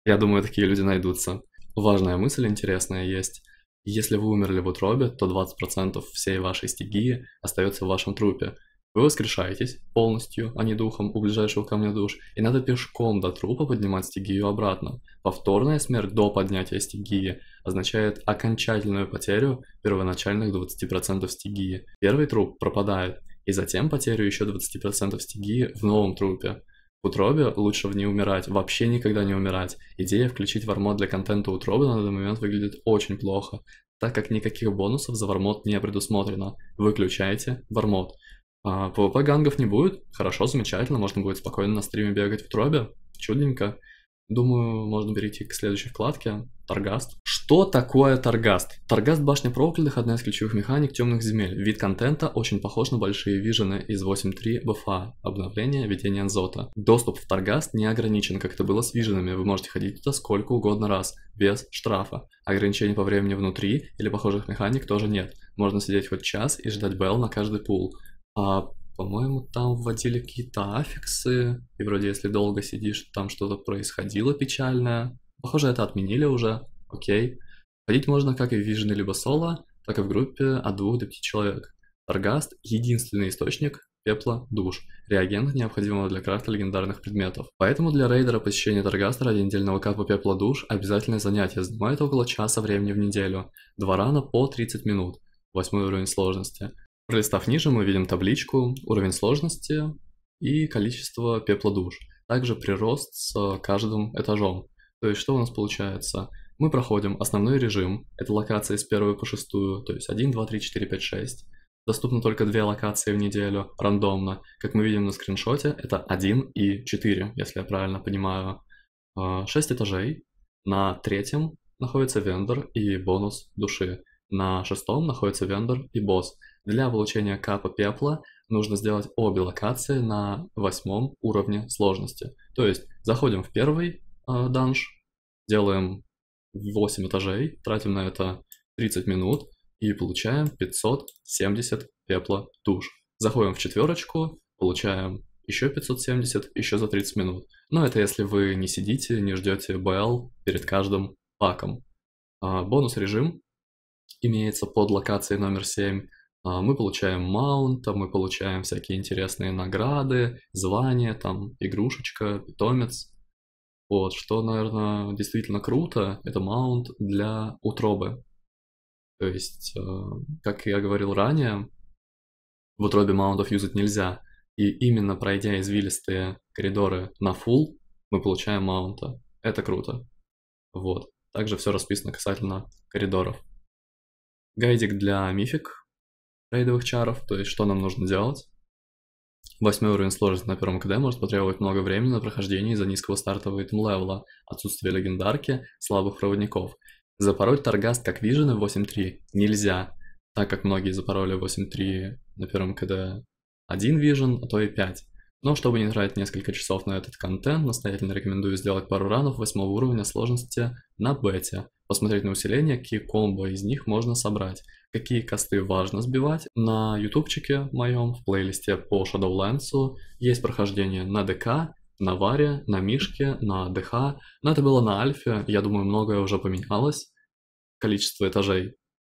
Я думаю, такие люди найдутся. Важная мысль интересная есть. Если вы умерли в утробе, то 20% всей вашей стигии остается в вашем трупе. Вы воскрешаетесь полностью, а не духом у ближайшего камня душ, и надо пешком до трупа поднимать стигию обратно. Повторная смерть до поднятия стигии означает окончательную потерю первоначальных 20% стигии. Первый труп пропадает, и затем потерю еще 20% стигии в новом трупе. В утробе лучше в ней умирать, вообще никогда не умирать. Идея включить вармод для контента утробы на данный момент выглядит очень плохо, так как никаких бонусов за вармод не предусмотрено. Выключайте вармод. А, PvP гангов не будет. Хорошо, замечательно. Можно будет спокойно на стриме бегать в тробе. Чудненько. Думаю, можно перейти к следующей вкладке. Таргаст. Что такое Таргаст? Таргаст Башня Проклятых – одна из ключевых механик темных земель. Вид контента очень похож на большие вижены из 8.3 БФА, обновление, ведения Анзота. Доступ в Таргаст не ограничен, как это было с виженами, вы можете ходить туда сколько угодно раз, без штрафа. Ограничений по времени внутри или похожих механик тоже нет. Можно сидеть хоть час и ждать Белл на каждый пул. А, по-моему, там вводили какие-то аффиксы, и вроде если долго сидишь, там что-то происходило печальное. Похоже, это отменили уже, окей. Ходить можно как и в Vision либо соло, так и в группе от двух до пяти человек. Аргаст – единственный источник пепла, душ, реагент, необходимого для крафта легендарных предметов. Поэтому для рейдера посещение Таргаста ради недельного капа пепла душ – обязательное занятие, занимает около часа времени в неделю, два рана по 30 минут, восьмой уровень сложности. Пролистав ниже, мы видим табличку, уровень сложности и количество пепла душ. Также прирост с каждым этажом. То есть что у нас получается? Мы проходим основной режим, это локации с 1 по 6, то есть 1, 2, 3, 4, 5, 6. Доступно только две локации в неделю, рандомно. Как мы видим на скриншоте, это 1 и 4, если я правильно понимаю. 6 а, этажей. На третьем находится вендор и бонус души. На шестом находится вендор и босс. Для получения капа пепла нужно сделать обе локации на восьмом уровне сложности. То есть заходим в первый э, данж, делаем 8 этажей, тратим на это 30 минут и получаем 570 пепла душ. Заходим в четверочку, получаем еще 570, еще за 30 минут. Но это если вы не сидите, не ждете БЛ перед каждым паком. А, бонус режим имеется под локацией номер 7. А, мы получаем маунт, мы получаем всякие интересные награды, звания, там, игрушечка, питомец. Вот, что, наверное, действительно круто, это маунт для утробы. То есть, э, как я говорил ранее, в утробе маунтов юзать нельзя. И именно пройдя извилистые коридоры на full, мы получаем маунта. Это круто. Вот. Также все расписано касательно коридоров. Гайдик для мифик рейдовых чаров, то есть что нам нужно делать. Восьмой уровень сложности на первом КД может потребовать много времени на прохождение из-за низкого стартового итм левела, отсутствия легендарки, слабых проводников. Запороть Таргаст как Вижены 8.3 нельзя, так как многие запороли 8.3 на первом КД 1 вижен, а то и 5. Но чтобы не тратить несколько часов на этот контент, настоятельно рекомендую сделать пару ранов восьмого уровня сложности на бете, посмотреть на усиление, какие комбо из них можно собрать, какие косты важно сбивать. На ютубчике моем в плейлисте по Shadowlands есть прохождение на ДК, на Варе, на Мишке, на ДХ, но это было на Альфе, я думаю, многое уже поменялось, количество этажей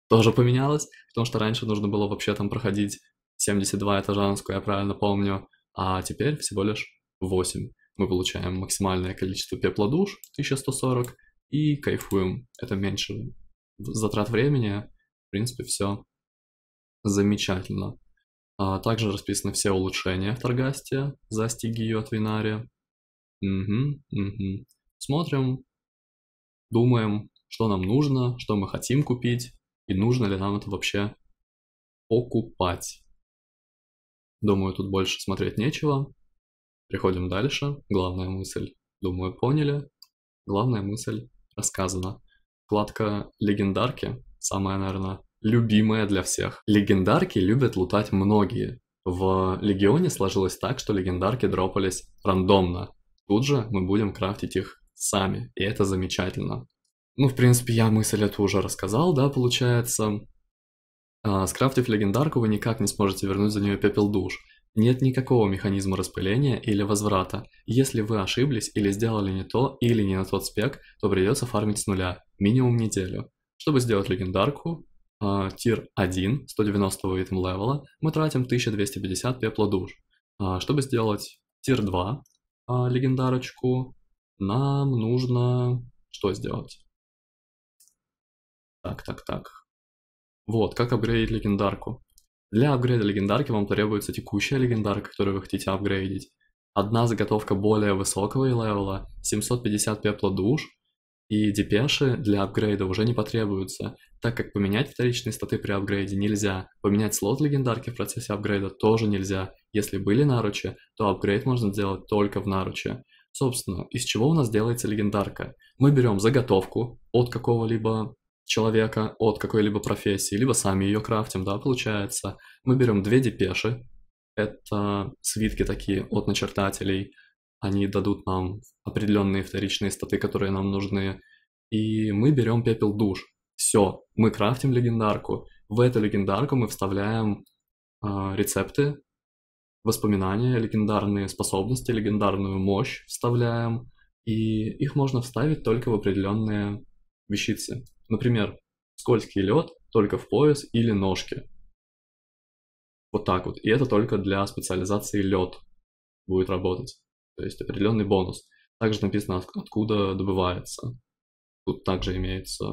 тоже поменялось, потому что раньше нужно было вообще там проходить 72 этажа, насколько я правильно помню, а теперь всего лишь 8. Мы получаем максимальное количество пепла душ, 1140, и кайфуем. Это меньше затрат времени, в принципе, все замечательно. А также расписаны все улучшения в Таргасте за стигию от Винария. Угу, угу. Смотрим, думаем, что нам нужно, что мы хотим купить, и нужно ли нам это вообще покупать. Думаю, тут больше смотреть нечего. Приходим дальше. Главная мысль, думаю, поняли. Главная мысль рассказана. Вкладка «Легендарки» самая, наверное, любимая для всех. Легендарки любят лутать многие. В Легионе сложилось так, что легендарки дропались рандомно. Тут же мы будем крафтить их сами, и это замечательно. Ну, в принципе, я мысль эту уже рассказал, да, получается. А, скрафтив легендарку, вы никак не сможете вернуть за нее пепел душ. Нет никакого механизма распыления или возврата. Если вы ошиблись или сделали не то, или не на тот спек, то придется фармить с нуля, минимум неделю. Чтобы сделать легендарку, э, тир 1, 190 итем левела, мы тратим 1250 пепла душ. А, чтобы сделать тир 2 легендарочку, нам нужно... что сделать? Так, так, так. Вот, как апгрейдить легендарку. Для апгрейда легендарки вам потребуется текущая легендарка, которую вы хотите апгрейдить. Одна заготовка более высокого левела, 750 пепла душ, и депеши для апгрейда уже не потребуются, так как поменять вторичные статы при апгрейде нельзя, поменять слот легендарки в процессе апгрейда тоже нельзя. Если были наручи, то апгрейд можно сделать только в наруче. Собственно, из чего у нас делается легендарка? Мы берем заготовку от какого-либо человека от какой-либо профессии, либо сами ее крафтим, да, получается. Мы берем две депеши, это свитки такие от начертателей, они дадут нам определенные вторичные статы, которые нам нужны, и мы берем пепел душ. Все, мы крафтим легендарку, в эту легендарку мы вставляем э, рецепты, воспоминания, легендарные способности, легендарную мощь вставляем, и их можно вставить только в определенные вещицы. Например, скользкий лед только в пояс или ножки. Вот так вот. И это только для специализации лед будет работать. То есть определенный бонус. Также написано, откуда добывается. Тут также имеется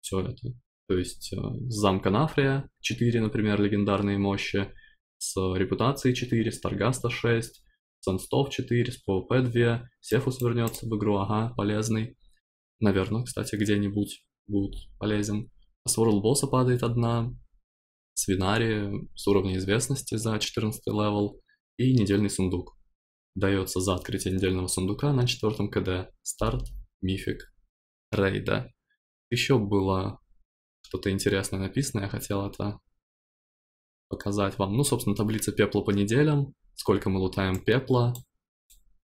все это. То есть э, замка Нафрия 4, например, легендарные мощи, с репутацией 4, с Таргаста 6, Санстов 4, с ПВП 2, Сефус вернется в игру, ага, полезный. Наверное, кстати, где-нибудь будет полезен. Асурл босса падает одна, свинари с уровня известности за 14 левел и недельный сундук. Дается за открытие недельного сундука на четвертом КД. Старт, мифик, рейда. Еще было что-то интересное написано, я хотел это показать вам. Ну, собственно, таблица пепла по неделям, сколько мы лутаем пепла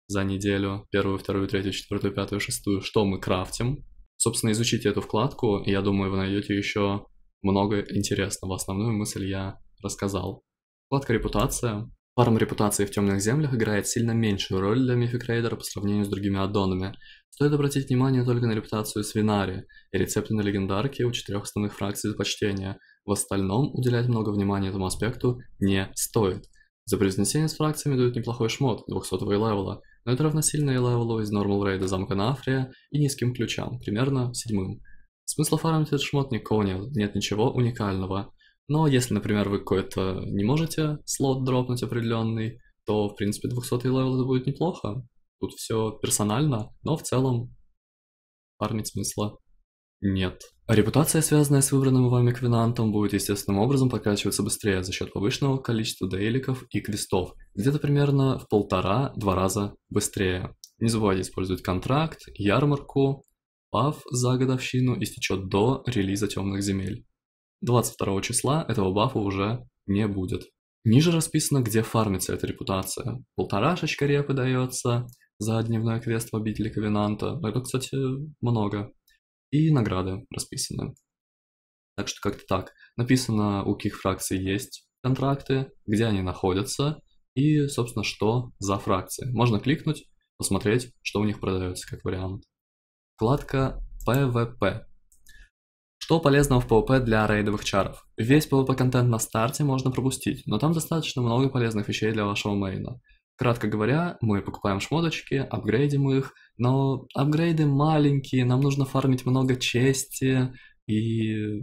за неделю, первую, вторую, третью, четвертую, пятую, шестую, что мы крафтим, Собственно, изучите эту вкладку, и я думаю, вы найдете еще много интересного. Основную мысль я рассказал. Вкладка «Репутация». Фарм репутации в темных землях играет сильно меньшую роль для мификрейдера по сравнению с другими аддонами. Стоит обратить внимание только на репутацию свинари и рецепты на легендарки у четырех основных фракций започтения. В остальном уделять много внимания этому аспекту не стоит. За превознесение с фракциями дают неплохой шмот 200 левела – но это равносильно и левелу из Нормал Рейда замка на Африя и низким ключам, примерно седьмым. Смысла фармить этот шмот никого нет, нет ничего уникального. Но если, например, вы какой-то не можете слот дропнуть определенный, то, в принципе, 200 левел это будет неплохо. Тут все персонально, но в целом фармить смысла нет. репутация, связанная с выбранным вами квинантом, будет естественным образом прокачиваться быстрее за счет повышенного количества дейликов и квестов, где-то примерно в полтора-два раза быстрее. Не забывайте использовать контракт, ярмарку, баф за годовщину истечет до релиза темных земель. 22 числа этого бафа уже не будет. Ниже расписано, где фармится эта репутация. Полторашечка репы дается за дневной квест в обители Ковенанта. Это, кстати, много. И награды расписаны. Так что как-то так. Написано, у каких фракций есть контракты, где они находятся – и, собственно, что за фракции. Можно кликнуть, посмотреть, что у них продается как вариант. Вкладка PvP. Что полезного в PvP для рейдовых чаров? Весь PvP-контент на старте можно пропустить, но там достаточно много полезных вещей для вашего мейна. Кратко говоря, мы покупаем шмоточки, апгрейдим их, но апгрейды маленькие, нам нужно фармить много чести, и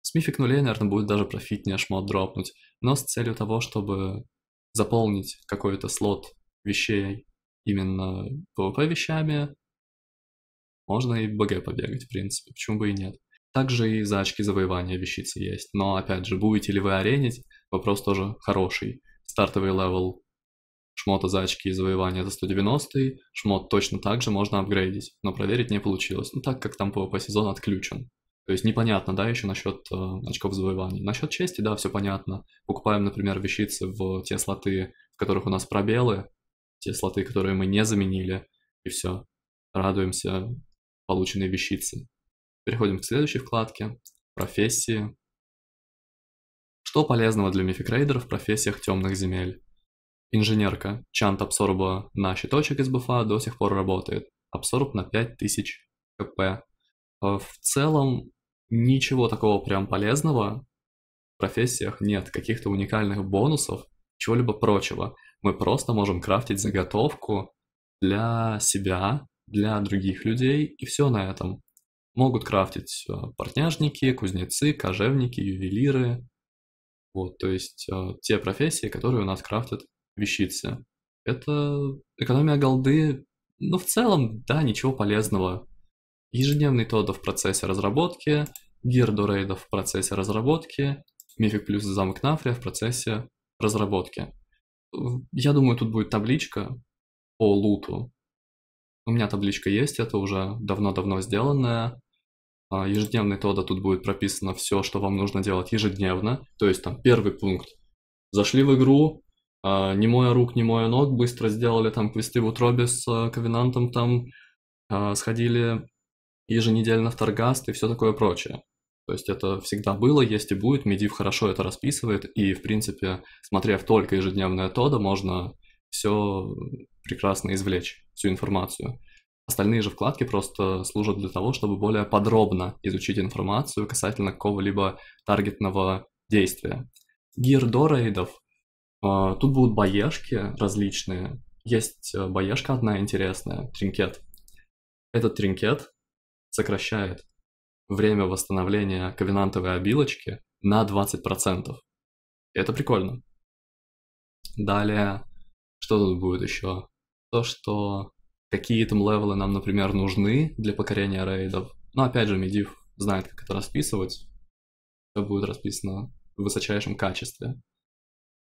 с мифик нулей, наверное, будет даже профитнее шмот дропнуть, но с целью того, чтобы заполнить какой-то слот вещей именно PvP вещами, можно и в БГ побегать, в принципе, почему бы и нет. Также и за очки завоевания вещицы есть, но опять же, будете ли вы аренить, вопрос тоже хороший. Стартовый левел шмота за очки завоевания это 190, шмот точно так же можно апгрейдить, но проверить не получилось, ну так как там PvP сезон отключен. То есть непонятно, да, еще насчет э, очков завоеваний. Насчет чести, да, все понятно. Покупаем, например, вещицы в те слоты, в которых у нас пробелы, те слоты, которые мы не заменили, и все. Радуемся полученной вещице. Переходим к следующей вкладке – профессии. Что полезного для мификрейдеров в профессиях темных земель? Инженерка Чант Абсорба на щиточек из буфа до сих пор работает. Абсорб на 5000 КП. Э, в целом ничего такого прям полезного в профессиях нет, каких-то уникальных бонусов, чего-либо прочего. Мы просто можем крафтить заготовку для себя, для других людей, и все на этом. Могут крафтить э, портняжники, кузнецы, кожевники, ювелиры. Вот, то есть э, те профессии, которые у нас крафтят вещицы. Это экономия голды, ну в целом, да, ничего полезного Ежедневные тоды в процессе разработки, Гирду Рейда в процессе разработки, Мифик Плюс и Замок Нафрия в процессе разработки. Я думаю, тут будет табличка по луту. У меня табличка есть, это уже давно-давно сделанная. А, ежедневный Тодда тут будет прописано все, что вам нужно делать ежедневно. То есть там первый пункт. Зашли в игру, а, не моя рук, не моя ног, быстро сделали там квесты в утробе с а, Ковенантом, там сходили еженедельно в Таргаст и все такое прочее. То есть это всегда было, есть и будет, Медив хорошо это расписывает, и, в принципе, смотрев только ежедневное Тода, можно все прекрасно извлечь, всю информацию. Остальные же вкладки просто служат для того, чтобы более подробно изучить информацию касательно какого-либо таргетного действия. Гир до рейдов. А, тут будут боешки различные. Есть э, боешка одна интересная, тринкет. Этот тринкет сокращает время восстановления ковенантовой обилочки на 20%. Это прикольно. Далее, что тут будет еще? То, что какие там левелы нам, например, нужны для покорения рейдов. Но ну, опять же, Медив знает, как это расписывать. Это будет расписано в высочайшем качестве.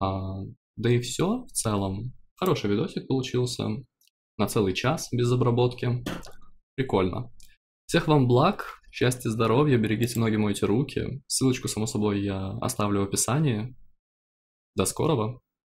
А, да и все в целом. Хороший видосик получился. На целый час без обработки. Прикольно. Всех вам благ, счастья, здоровья, берегите ноги, мойте руки. Ссылочку, само собой, я оставлю в описании. До скорого!